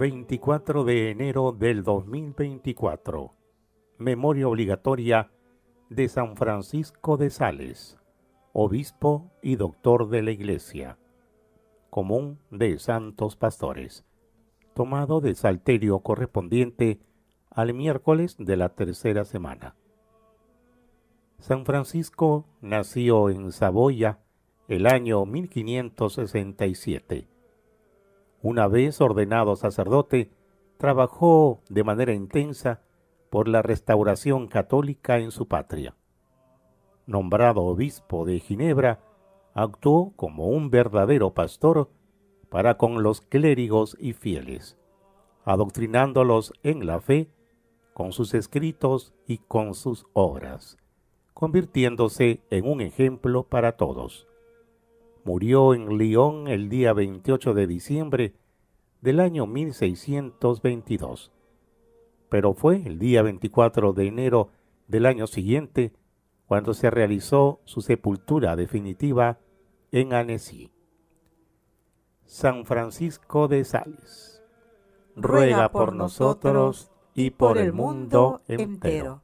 24 de enero del 2024. Memoria obligatoria de San Francisco de Sales, obispo y doctor de la Iglesia. Común de Santos Pastores. Tomado de salterio correspondiente al miércoles de la tercera semana. San Francisco nació en Saboya el año 1567 una vez ordenado sacerdote, trabajó de manera intensa por la restauración católica en su patria. Nombrado obispo de Ginebra, actuó como un verdadero pastor para con los clérigos y fieles, adoctrinándolos en la fe con sus escritos y con sus obras, convirtiéndose en un ejemplo para todos murió en Lyon el día 28 de diciembre del año 1622, pero fue el día 24 de enero del año siguiente cuando se realizó su sepultura definitiva en Annecy. San Francisco de Sales, ruega, por nosotros y por el mundo entero.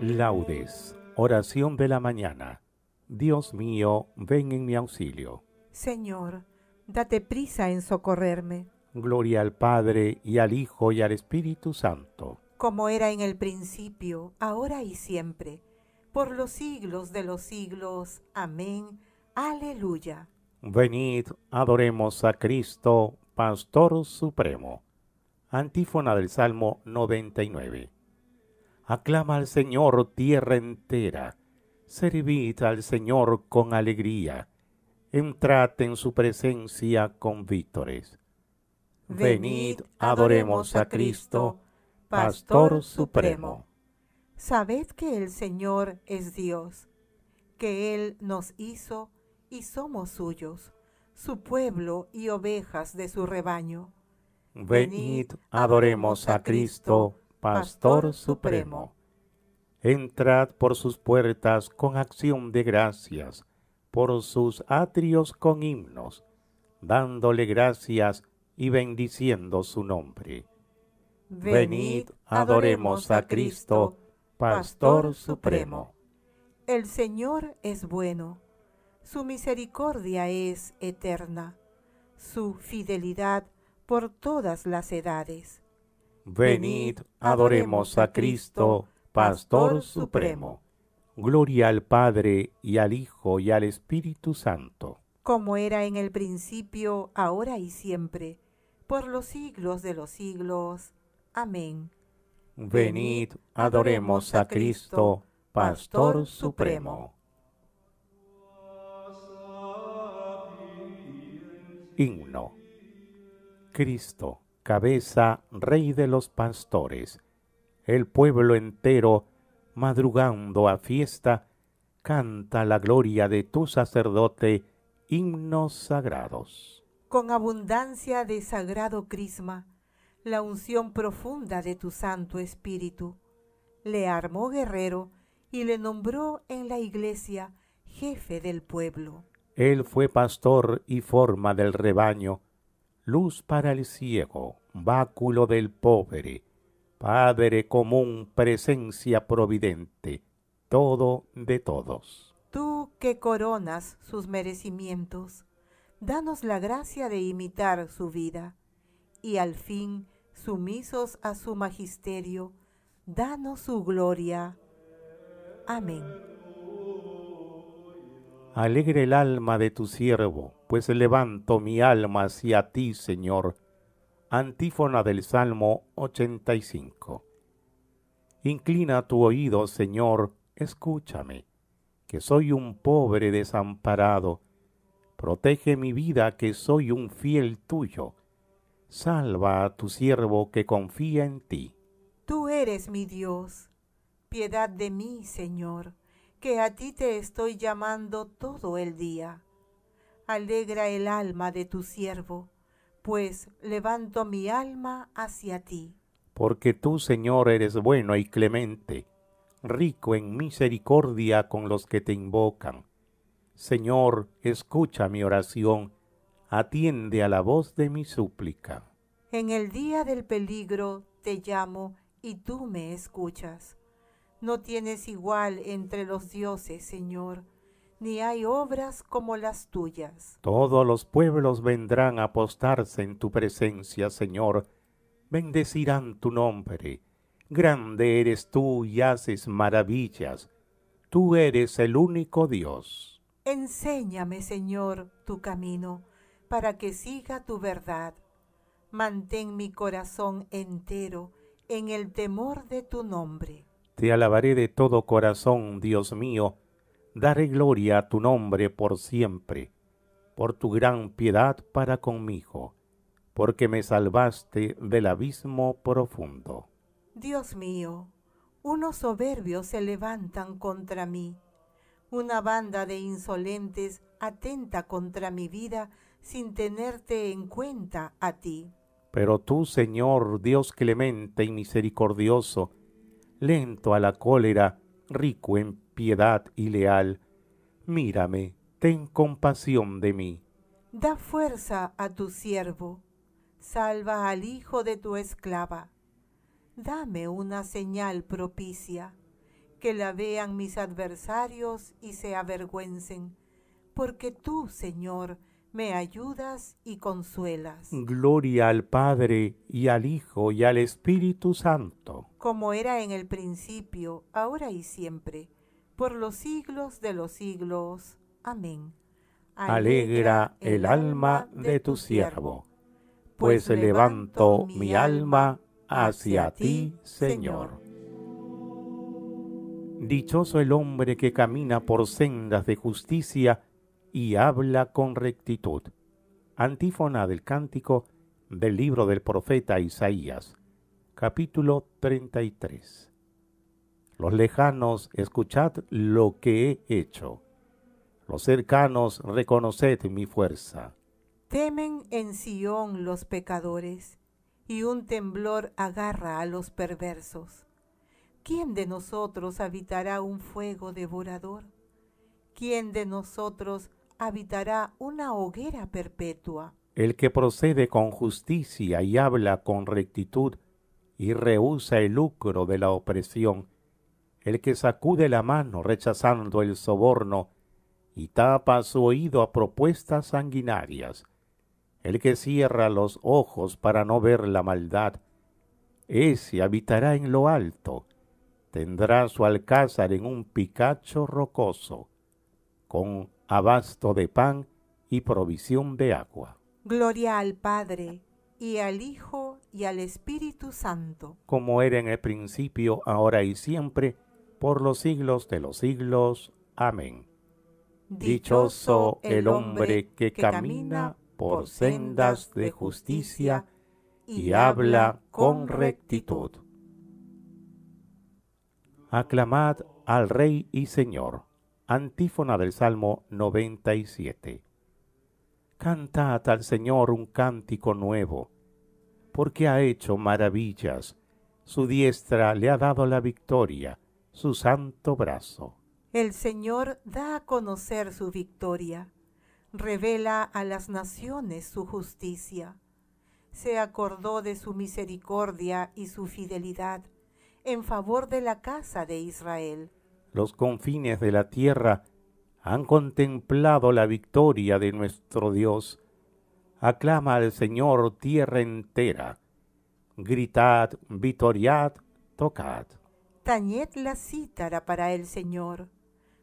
Laudes, oración de la mañana. Dios mío, ven en mi auxilio. Señor, date prisa en socorrerme. Gloria al Padre y al Hijo y al Espíritu Santo. Como era en el principio, ahora y siempre, por los siglos de los siglos. Amén. Aleluya. Venid, adoremos a Cristo, Pastor Supremo. Antífona del Salmo 99. Aclama al Señor tierra entera Servid al Señor con alegría, entrad en su presencia con víctores. Venid, adoremos a Cristo, Pastor Supremo. Sabed que el Señor es Dios, que Él nos hizo y somos suyos, su pueblo y ovejas de su rebaño. Venid, adoremos a Cristo, Pastor Supremo. Entrad por sus puertas con acción de gracias, por sus atrios con himnos, dándole gracias y bendiciendo su nombre. Venid, adoremos a Cristo, Pastor Supremo. El Señor es bueno, su misericordia es eterna, su fidelidad por todas las edades. Venid, adoremos a Cristo, Pastor Supremo. Gloria al Padre y al Hijo y al Espíritu Santo. Como era en el principio, ahora y siempre, por los siglos de los siglos. Amén. Venid, adoremos a Cristo, Pastor Supremo. Himno. Cristo, cabeza, Rey de los pastores el pueblo entero, madrugando a fiesta, canta la gloria de tu sacerdote, himnos sagrados. Con abundancia de sagrado crisma, la unción profunda de tu Santo Espíritu, le armó guerrero y le nombró en la iglesia jefe del pueblo. Él fue pastor y forma del rebaño, luz para el ciego, báculo del pobre, Padre común, presencia providente, todo de todos. Tú que coronas sus merecimientos, danos la gracia de imitar su vida y al fin, sumisos a su magisterio, danos su gloria. Amén. Alegre el alma de tu siervo, pues levanto mi alma hacia ti, Señor Antífona del Salmo 85. Inclina tu oído, Señor, escúchame, que soy un pobre desamparado. Protege mi vida, que soy un fiel tuyo. Salva a tu siervo que confía en ti. Tú eres mi Dios. Piedad de mí, Señor, que a ti te estoy llamando todo el día. Alegra el alma de tu siervo pues levanto mi alma hacia ti. Porque tú, Señor, eres bueno y clemente, rico en misericordia con los que te invocan. Señor, escucha mi oración, atiende a la voz de mi súplica. En el día del peligro te llamo y tú me escuchas. No tienes igual entre los dioses, Señor ni hay obras como las tuyas. Todos los pueblos vendrán a apostarse en tu presencia, Señor, bendecirán tu nombre. Grande eres tú y haces maravillas. Tú eres el único Dios. Enséñame, Señor, tu camino, para que siga tu verdad. Mantén mi corazón entero en el temor de tu nombre. Te alabaré de todo corazón, Dios mío daré gloria a tu nombre por siempre, por tu gran piedad para conmigo, porque me salvaste del abismo profundo. Dios mío, unos soberbios se levantan contra mí, una banda de insolentes atenta contra mi vida sin tenerte en cuenta a ti. Pero tú, Señor, Dios clemente y misericordioso, lento a la cólera, rico en piedad y leal, mírame, ten compasión de mí. Da fuerza a tu siervo, salva al hijo de tu esclava. Dame una señal propicia, que la vean mis adversarios y se avergüencen, porque tú, Señor, me ayudas y consuelas. Gloria al Padre y al Hijo y al Espíritu Santo. Como era en el principio, ahora y siempre por los siglos de los siglos. Amén. Alegra, el alma de tu siervo, pues, pues levanto mi alma hacia ti, Señor. Dichoso el hombre que camina por sendas de justicia y habla con rectitud. Antífona del cántico del libro del profeta Isaías, capítulo 33. Los lejanos, escuchad lo que he hecho. Los cercanos, reconoced mi fuerza. Temen en Sión los pecadores, y un temblor agarra a los perversos. ¿Quién de nosotros habitará un fuego devorador? ¿Quién de nosotros habitará una hoguera perpetua? El que procede con justicia y habla con rectitud y rehúsa el lucro de la opresión, el que sacude la mano rechazando el soborno y tapa su oído a propuestas sanguinarias, el que cierra los ojos para no ver la maldad, ese habitará en lo alto, tendrá su alcázar en un picacho rocoso, con abasto de pan y provisión de agua. Gloria al Padre, y al Hijo, y al Espíritu Santo. Como era en el principio, ahora y siempre, por los siglos de los siglos. Amén. Dichoso el hombre que camina por sendas de justicia y habla con rectitud. Aclamad al Rey y Señor. Antífona del Salmo 97. Cantad al Señor un cántico nuevo, porque ha hecho maravillas. Su diestra le ha dado la victoria su santo brazo. El Señor da a conocer su victoria, revela a las naciones su justicia. Se acordó de su misericordia y su fidelidad en favor de la casa de Israel. Los confines de la tierra han contemplado la victoria de nuestro Dios. Aclama al Señor tierra entera. Gritad, vitoriad, tocad. Tañed la cítara para el Señor,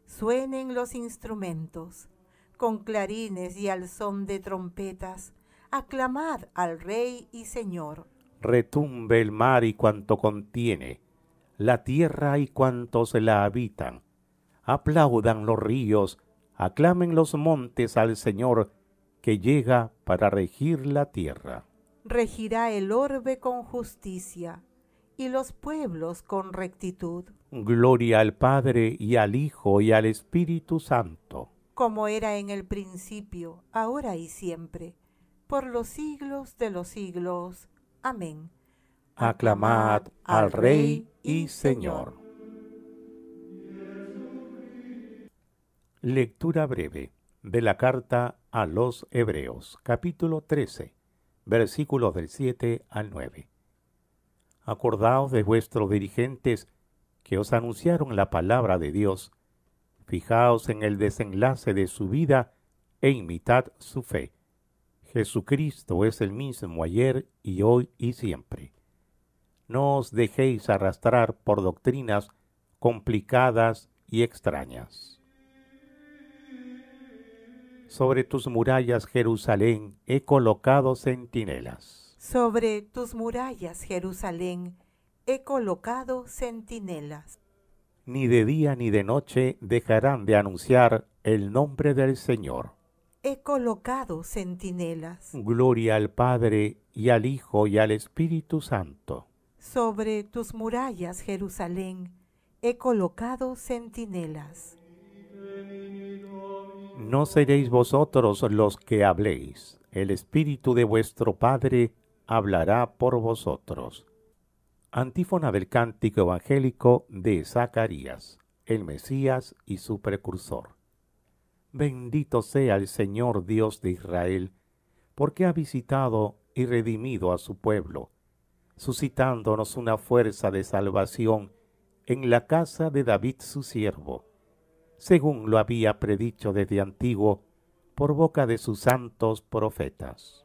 suenen los instrumentos, con clarines y al son de trompetas, aclamad al Rey y Señor. Retumbe el mar y cuanto contiene, la tierra y cuantos la habitan. Aplaudan los ríos, aclamen los montes al Señor, que llega para regir la tierra. Regirá el orbe con justicia y los pueblos con rectitud. Gloria al Padre y al Hijo y al Espíritu Santo. Como era en el principio, ahora y siempre, por los siglos de los siglos. Amén. Aclamad al Rey y Señor. Lectura breve de la carta a los Hebreos, capítulo 13, versículos del 7 al 9 acordaos de vuestros dirigentes que os anunciaron la palabra de Dios, fijaos en el desenlace de su vida e imitad su fe. Jesucristo es el mismo ayer y hoy y siempre. No os dejéis arrastrar por doctrinas complicadas y extrañas. Sobre tus murallas, Jerusalén, he colocado centinelas. Sobre tus murallas, Jerusalén, he colocado centinelas. Ni de día ni de noche dejarán de anunciar el nombre del Señor. He colocado centinelas. Gloria al Padre y al Hijo y al Espíritu Santo. Sobre tus murallas, Jerusalén, he colocado centinelas. No seréis vosotros los que habléis. El Espíritu de vuestro Padre hablará por vosotros. Antífona del cántico evangélico de Zacarías, el Mesías y su precursor. Bendito sea el Señor Dios de Israel, porque ha visitado y redimido a su pueblo, suscitándonos una fuerza de salvación en la casa de David su siervo, según lo había predicho desde antiguo por boca de sus santos profetas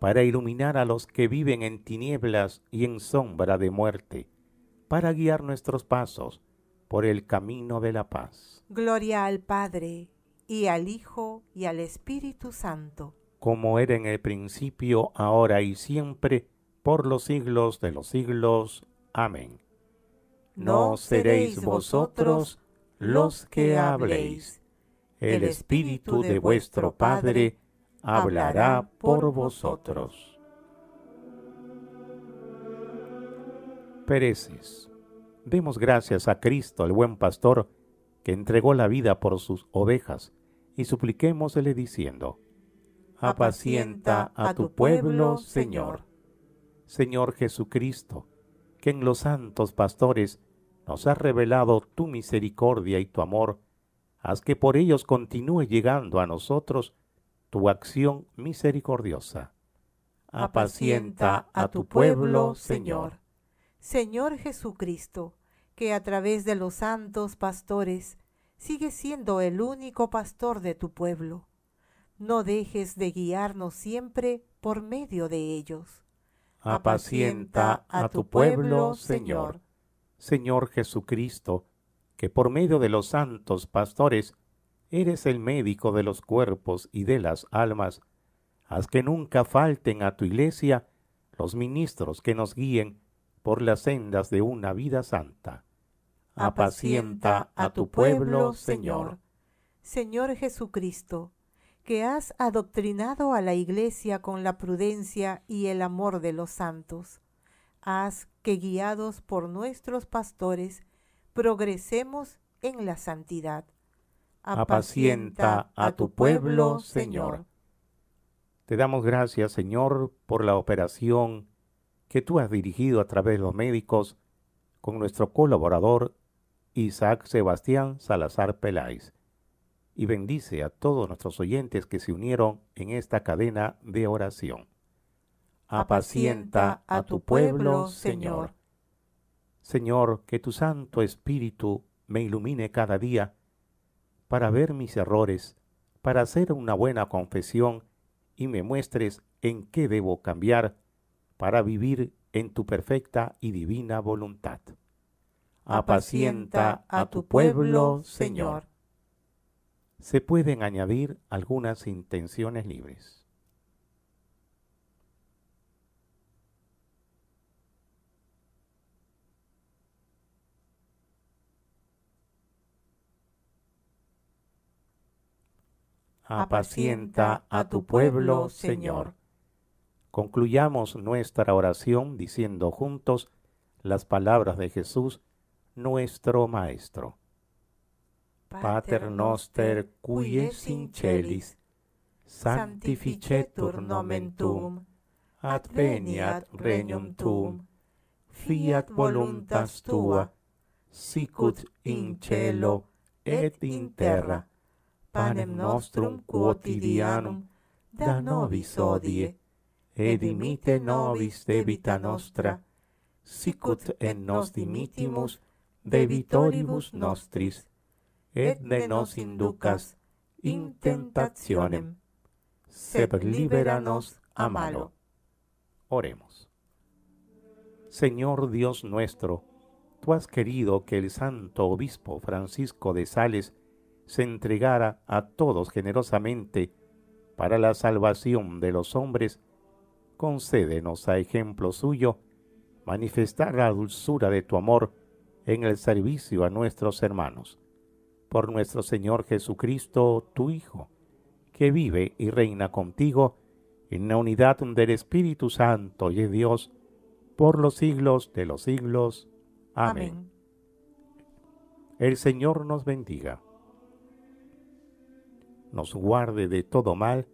para iluminar a los que viven en tinieblas y en sombra de muerte, para guiar nuestros pasos por el camino de la paz. Gloria al Padre, y al Hijo, y al Espíritu Santo. Como era en el principio, ahora y siempre, por los siglos de los siglos. Amén. No seréis vosotros los que habléis. El Espíritu de vuestro Padre hablará por vosotros. Pereces. Demos gracias a Cristo, el buen pastor, que entregó la vida por sus ovejas, y supliquémosle diciendo, Apacienta a tu pueblo, Señor. Señor Jesucristo, que en los santos pastores nos has revelado tu misericordia y tu amor, haz que por ellos continúe llegando a nosotros tu acción misericordiosa. Apacienta a tu pueblo, Señor. Señor Jesucristo, que a través de los santos pastores sigue siendo el único pastor de tu pueblo. No dejes de guiarnos siempre por medio de ellos. Apacienta a tu pueblo, Señor. Señor Jesucristo, que por medio de los santos pastores Eres el médico de los cuerpos y de las almas. Haz que nunca falten a tu iglesia los ministros que nos guíen por las sendas de una vida santa. Apacienta a tu pueblo, Señor. Señor Jesucristo, que has adoctrinado a la Iglesia con la prudencia y el amor de los santos, haz que guiados por nuestros pastores progresemos en la santidad apacienta a tu pueblo, Señor. Te damos gracias, Señor, por la operación que tú has dirigido a través de los médicos con nuestro colaborador Isaac Sebastián Salazar Peláez. Y bendice a todos nuestros oyentes que se unieron en esta cadena de oración. Apacienta a tu pueblo, Señor. Señor, que tu Santo Espíritu me ilumine cada día para ver mis errores, para hacer una buena confesión y me muestres en qué debo cambiar para vivir en tu perfecta y divina voluntad. Apacienta a tu pueblo, Señor. Se pueden añadir algunas intenciones libres. apacienta a tu pueblo, Señor. Concluyamos nuestra oración diciendo juntos las palabras de Jesús, nuestro Maestro. Pater noster cuies in celis, sanctificetur nomen tuum, adveniat regnum tuum, fiat voluntas tua, sicut in cielo et in terra panem nostrum quotidianum, da nobis odie, edimite dimite nobis debita nostra, sicut en nos dimitimus debitoribus nostris, et ne nos inducas in sep sed a malo. Oremos. Señor Dios nuestro, tú has querido que el santo obispo Francisco de Sales se entregara a todos generosamente para la salvación de los hombres, concédenos a ejemplo suyo manifestar la dulzura de tu amor en el servicio a nuestros hermanos. Por nuestro Señor Jesucristo, tu Hijo, que vive y reina contigo en la unidad del Espíritu Santo y de Dios, por los siglos de los siglos. Amén. Amén. El Señor nos bendiga nos guarde de todo mal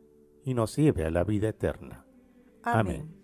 y nos lleve a la vida eterna. Amén.